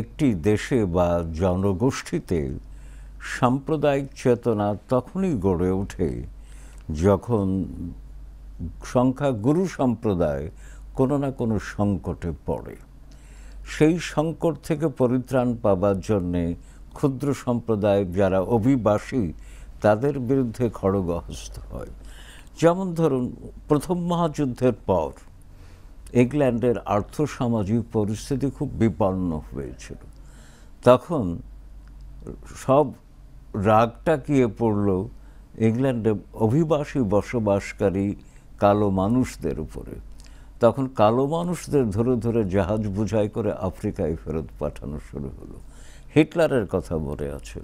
একটি দেশে বা জনগোষ্ঠীতে সাম্প্রদায়িক চেতনা তখনই গড়ে ওঠে যখন সংখ্যা গুরু সম্প্রদায় কোনো না কোনো সংকটে পড়ে সেই সংকট থেকে পরিত্রাণ পাবার জন্যে ক্ষুদ্র সম্প্রদায় যারা অভিবাসী তাদের বিরুদ্ধে খড়গহস্ত হয় যেমন ধরুন প্রথম মহাযুদ্ধের পর ইংল্যান্ডের আর্থসামাজিক পরিস্থিতি খুব বিপন্ন হয়েছিল তখন সব রাগটা গিয়ে পড়ল ইংল্যান্ডে অভিবাসী বসবাসকারী কালো মানুষদের উপরে তখন কালো মানুষদের ধরে ধরে জাহাজ বোঝাই করে আফ্রিকায় ফেরত পাঠানো শুরু হলো হিটলারের কথা মনে আছে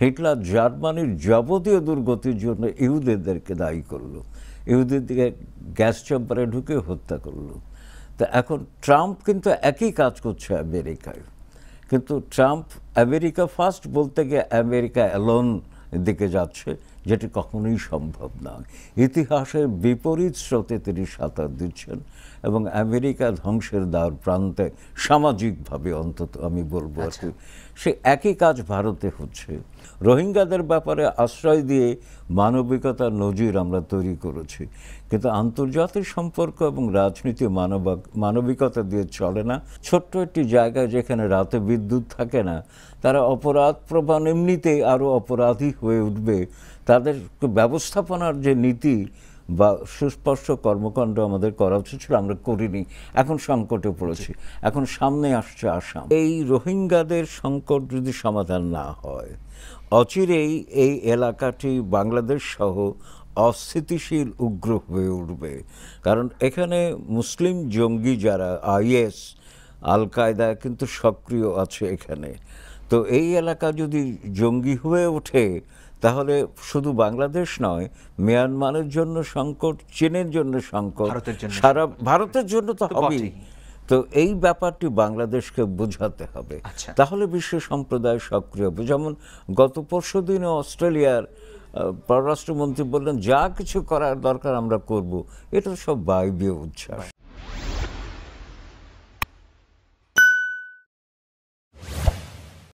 হিটলার জার্মানির যাবতীয় দুর্গতির জন্য ইহুদেরদেরকে দায়ী করলো ইহুদের দিকে গ্যাস চেম্বারে ঢুকে হত্যা করলো তা এখন ট্রাম্প কিন্তু একই কাজ করছে আমেরিকায় কিন্তু ট্রাম্প আমেরিকা ফার্স্ট বলতে গিয়ে আমেরিকা অ্যালোন দিকে যাচ্ছে যেটি কখনোই সম্ভব নয় ইতিহাসের বিপরীত স্রোতে তিনি সাঁতার দিচ্ছেন এবং আমেরিকা ধ্বংসের দ্বার প্রান্তে সামাজিকভাবে অন্তত আমি বলবো আছি আচ্ছা। সে একই কাজ ভারতে হচ্ছে রোহিঙ্গাদের ব্যাপারে আশ্রয় দিয়ে মানবিকতার নজির আমরা তৈরি করেছি কিন্তু আন্তর্জাতিক সম্পর্ক এবং রাজনীতি মানব মানবিকতা দিয়ে চলে না ছোট্ট একটি জায়গায় যেখানে রাতে বিদ্যুৎ থাকে না তারা অপরাধ প্রবণ এমনিতেই আরও অপরাধী হয়ে উঠবে তাদের ব্যবস্থাপনার যে নীতি বা সুস্পষ্ট কর্মকাণ্ড আমাদের করা উচিত ছিল আমরা করিনি এখন সংকটে পড়েছি এখন সামনে আসছে আসাম এই রোহিঙ্গাদের সংকট যদি সমাধান না হয় অচিরেই এই এলাকাটি বাংলাদেশ সহ অস্থিতিশীল উগ্র হয়ে উঠবে কারণ এখানে মুসলিম জঙ্গি যারা আইএস আল কায়দা কিন্তু সক্রিয় আছে এখানে তো এই এলাকা যদি জঙ্গি হয়ে ওঠে তাহলে শুধু বাংলাদেশ নয় মিয়ানমারের জন্য সংকট চীনের জন্য সংকট সারা ভারতের জন্য তো হবেই তো এই ব্যাপারটি বাংলাদেশকে বোঝাতে হবে আচ্ছা। তাহলে বিশ্ব সম্প্রদায় সক্রিয় হবে যেমন গত পরশু দিনে অস্ট্রেলিয়ার পররাষ্ট্রমন্ত্রী বললেন যা কিছু করার দরকার আমরা করব এটা সব বায়বীয় উচ্ছ্বাস